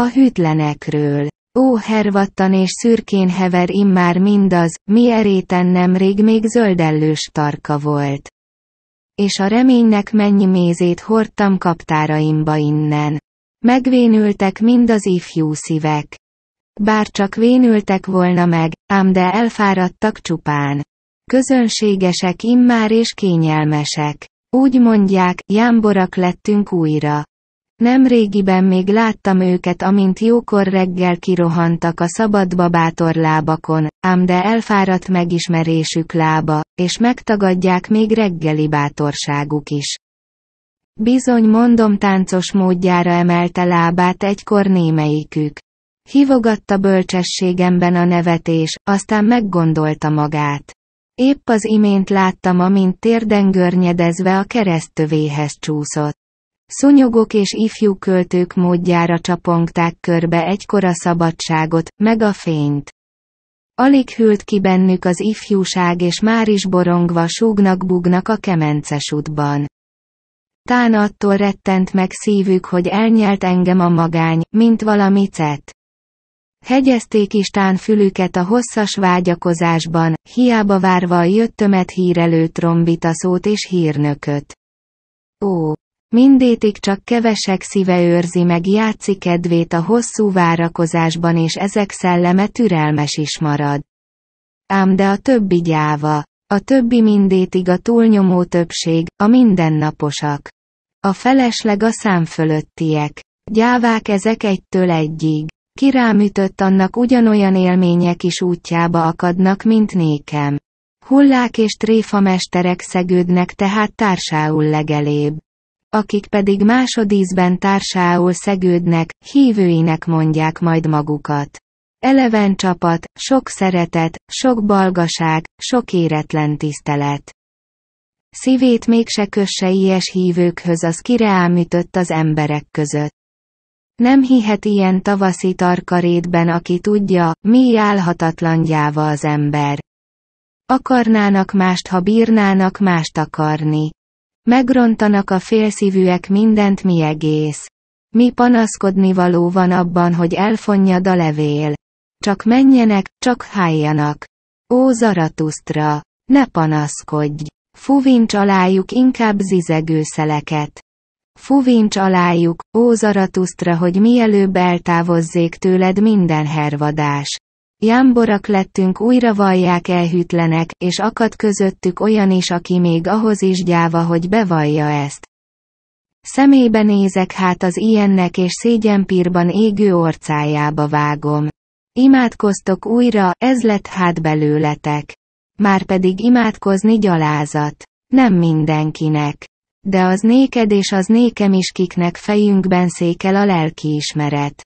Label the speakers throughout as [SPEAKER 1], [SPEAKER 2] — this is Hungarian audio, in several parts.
[SPEAKER 1] A hűtlenekről. Ó hervattan és szürkén hever immár mindaz, mi eréten nemrég még zöldellős tarka volt. És a reménynek mennyi mézét hordtam kaptáraimba innen. Megvénültek mind az ifjú szívek. Bár csak vénültek volna meg, ám de elfáradtak csupán. Közönségesek immár és kényelmesek. Úgy mondják, jámborak lettünk újra. Nem régiben még láttam őket, amint jókor reggel kirohantak a szabad babátor lábakon, ám de elfáradt megismerésük lába, és megtagadják még reggeli bátorságuk is. Bizony mondom táncos módjára emelte lábát egykor némelyikük. Hivogatta bölcsességemben a nevetés, aztán meggondolta magát. Épp az imént láttam, amint térden görnyedezve a keresztövéhez csúszott. Szunyogok és ifjú költők módjára csapongták körbe egykor a szabadságot, meg a fényt. Alig hűlt ki bennük az ifjúság és már is borongva súgnak-bugnak a kemences útban. Tán attól rettent meg szívük, hogy elnyelt engem a magány, mint valami cet. Hegyezték tán fülüket a hosszas vágyakozásban, hiába várva a jöttömet hírelő trombita szót és hírnököt. Ó, Mindétig csak kevesek szíve őrzi meg játszi kedvét a hosszú várakozásban és ezek szelleme türelmes is marad. Ám de a többi gyáva. A többi mindétig a túlnyomó többség, a mindennaposak. A felesleg a szám fölöttiek. Gyávák ezek egytől egyig. Kirámütött annak ugyanolyan élmények is útjába akadnak, mint nékem. Hullák és tréfamesterek szegődnek tehát társául legelébb akik pedig másodízben társául szegődnek, hívőinek mondják majd magukat. Eleven csapat, sok szeretet, sok balgaság, sok éretlen tisztelet. Szívét mégse kösse ilyes hívőkhöz az kireámütött az emberek között. Nem hihet ilyen tavaszi tarkarétben aki tudja, mi állhatatlan gyáva az ember. Akarnának mást ha bírnának mást akarni. Megrontanak a félszívűek mindent mi egész. Mi panaszkodni való van abban, hogy elfonjad a levél. Csak menjenek, csak halljanak. Ó Zaratusztra! Ne panaszkodj! Fuvincs alájuk inkább zizegő szeleket. Fuvincs alájuk, ó Zaratusztra, hogy mielőbb eltávozzék tőled minden hervadás. Jámborak lettünk újra vallják elhűtlenek, és akad közöttük olyan is, aki még ahhoz is gyáva, hogy bevallja ezt. Szemébe nézek hát az ilyennek és szégyenpírban égő orcájába vágom. Imádkoztok újra, ez lett hát belőletek. Márpedig imádkozni gyalázat. Nem mindenkinek. De az néked és az nékem is kiknek fejünkben székel a lelkiismeret.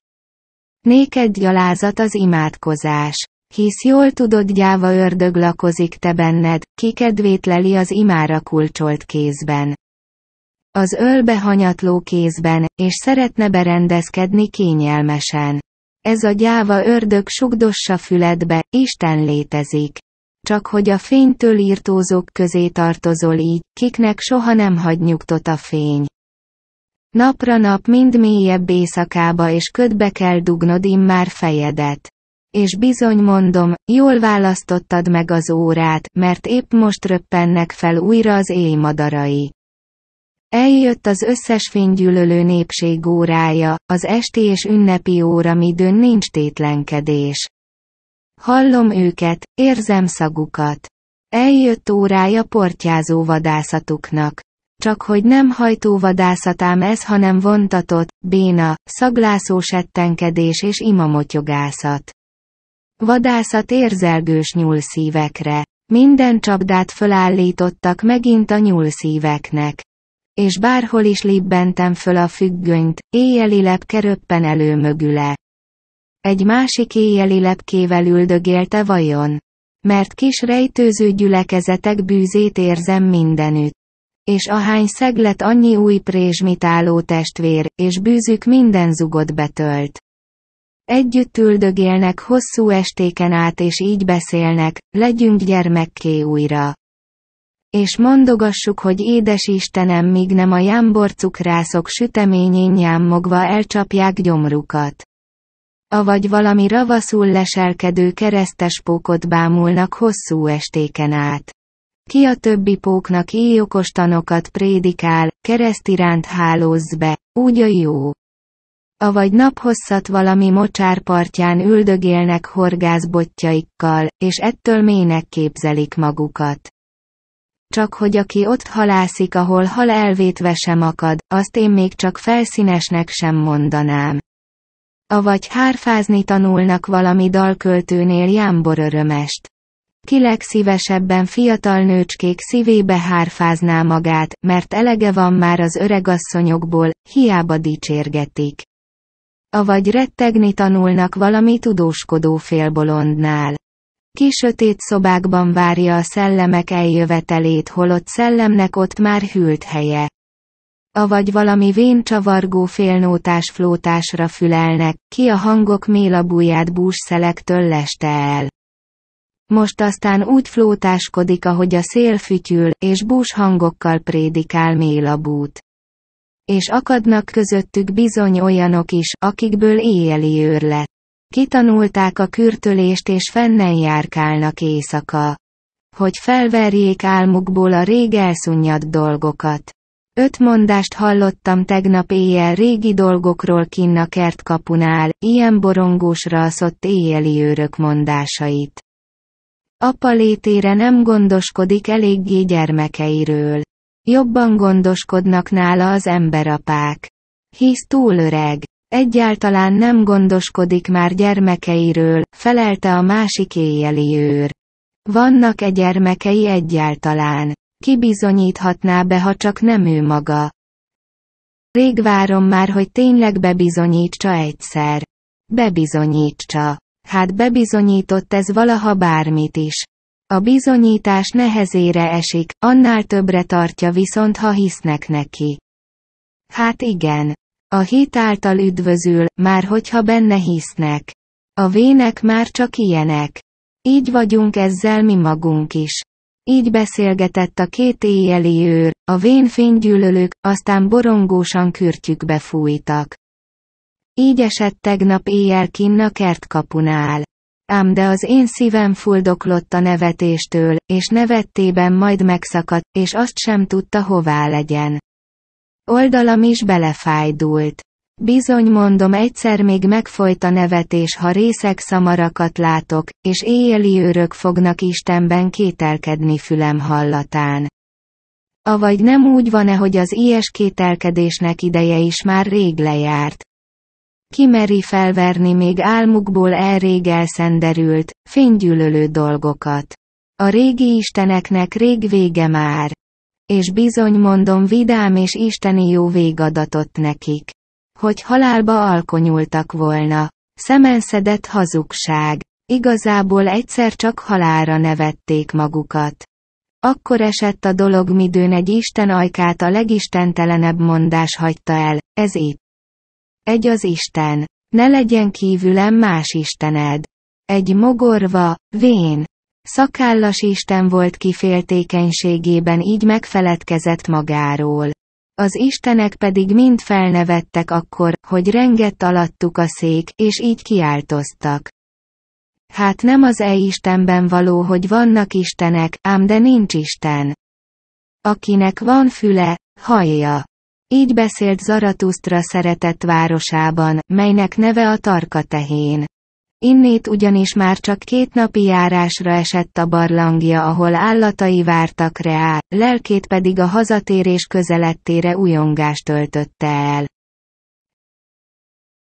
[SPEAKER 1] Néked gyalázat az imádkozás. Hisz jól tudod gyáva ördög lakozik te benned, kedvét leli az imára kulcsolt kézben. Az ölbe hanyatló kézben, és szeretne berendezkedni kényelmesen. Ez a gyáva ördög sugdossa füledbe, Isten létezik. Csak hogy a fénytől írtózók közé tartozol így, kiknek soha nem hagy nyugtot a fény. Napra nap mind mélyebb éjszakába és ködbe kell dugnod immár fejedet. És bizony mondom, jól választottad meg az órát, mert épp most röppennek fel újra az éjmadarai. Eljött az összes fénygyűlölő népség órája, az esti és ünnepi óra midőn nincs tétlenkedés. Hallom őket, érzem szagukat. Eljött órája portyázó vadászatuknak. Csak hogy nem hajtóvadászatám ez, hanem vontatott, béna, szaglászó settenkedés és imamotyogászat. Vadászat érzelgős nyúlszívekre. Minden csapdát fölállítottak megint a nyúlszíveknek. És bárhol is libbentem föl a függönyt, éjjeli lepke röppen elő mögüle. Egy másik éjjeli lepkével üldögélte vajon? Mert kis rejtőző gyülekezetek bűzét érzem mindenütt. És ahány szeglet annyi új présmitáló testvér, és bűzük minden zugot betölt. Együtt üldögélnek hosszú estéken át és így beszélnek, legyünk gyermekké újra. És mondogassuk, hogy édes Istenem, míg nem a cukrászok süteményén nyámmogva elcsapják gyomrukat. Avagy valami ravaszul leselkedő keresztes pókot bámulnak hosszú estéken át. Ki a többi póknak így okostanokat tanokat prédikál, keresztiránt hálózz be, úgy a jó. Avagy naphosszat valami mocsárpartján üldögélnek horgászbotjaikkal, és ettől mének képzelik magukat. Csak hogy aki ott halászik, ahol hal elvétve sem akad, azt én még csak felszínesnek sem mondanám. Avagy hárfázni tanulnak valami dalköltőnél jámbor örömest. Ki legszívesebben fiatal nőcskék szívébe hárfázná magát, mert elege van már az öregasszonyokból, hiába dicsérgetik. Avagy rettegni tanulnak valami tudóskodó félbolondnál. Ki sötét szobákban várja a szellemek eljövetelét, holott szellemnek ott már hűlt helye avagy valami vén csavargó félnótás flótásra fülelnek, ki a hangok mélabúját bús szelektől leste el. Most aztán úgy flótáskodik, ahogy a szél fütyül, és bús hangokkal prédikál mélabút. És akadnak közöttük bizony olyanok is, akikből éjjeli őr lett. Kitanulták a kürtölést és fennen járkálnak éjszaka. Hogy felverjék álmukból a rég elszunnyadt dolgokat. Öt mondást hallottam tegnap éjjel régi dolgokról kinn a kertkapunál, ilyen borongósra alszott éjjeli őrök mondásait. Apa létére nem gondoskodik eléggé gyermekeiről. Jobban gondoskodnak nála az emberapák. Hisz túl öreg. Egyáltalán nem gondoskodik már gyermekeiről, felelte a másik éjjeli őr. Vannak-e gyermekei egyáltalán? Ki bizonyíthatná be, ha csak nem ő maga? Rég várom már, hogy tényleg bebizonyítsa egyszer. Bebizonyítsa. Hát bebizonyított ez valaha bármit is. A bizonyítás nehezére esik, annál többre tartja viszont ha hisznek neki. Hát igen. A hit által üdvözül, már hogyha benne hisznek. A vének már csak ilyenek. Így vagyunk ezzel mi magunk is. Így beszélgetett a két éjjeli őr, a vén fénygyűlölők, aztán borongósan kürtjükbe fújtak. Így esett tegnap éjjel kinn a kertkapunál. Ám de az én szívem fuldoklott a nevetéstől, és nevettében majd megszakadt, és azt sem tudta hová legyen. Oldalam is belefájdult. Bizony mondom egyszer még megfolyt a nevetés ha részek szamarakat látok, és éjjeli őrök fognak Istenben kételkedni fülem hallatán. Avagy nem úgy van-e, hogy az ilyes kételkedésnek ideje is már rég lejárt, kimeri felverni még álmukból elrég elszenderült, fénygyűlölő dolgokat. A régi isteneknek rég vége már. És bizony mondom vidám és isteni jó végadatot nekik. Hogy halálba alkonyultak volna. Szemenszedett hazugság. Igazából egyszer csak halára nevették magukat. Akkor esett a dolog midőn egy Isten ajkát a legistentelenebb mondás hagyta el, ez itt. Egy az Isten. Ne legyen kívülem más Istened. Egy mogorva, vén. Szakállas Isten volt kiféltékenységében így megfeledkezett magáról. Az istenek pedig mind felnevettek akkor, hogy rengett alattuk a szék, és így kiáltoztak. Hát nem az E Istenben való, hogy vannak istenek, ám de nincs Isten. Akinek van füle, hallja. Így beszélt Zaratusztra szeretett városában, melynek neve a Tarka tehén. Innét ugyanis már csak két napi járásra esett a barlangja, ahol állatai vártak rá, lelkét pedig a hazatérés közelettére újongást töltötte el.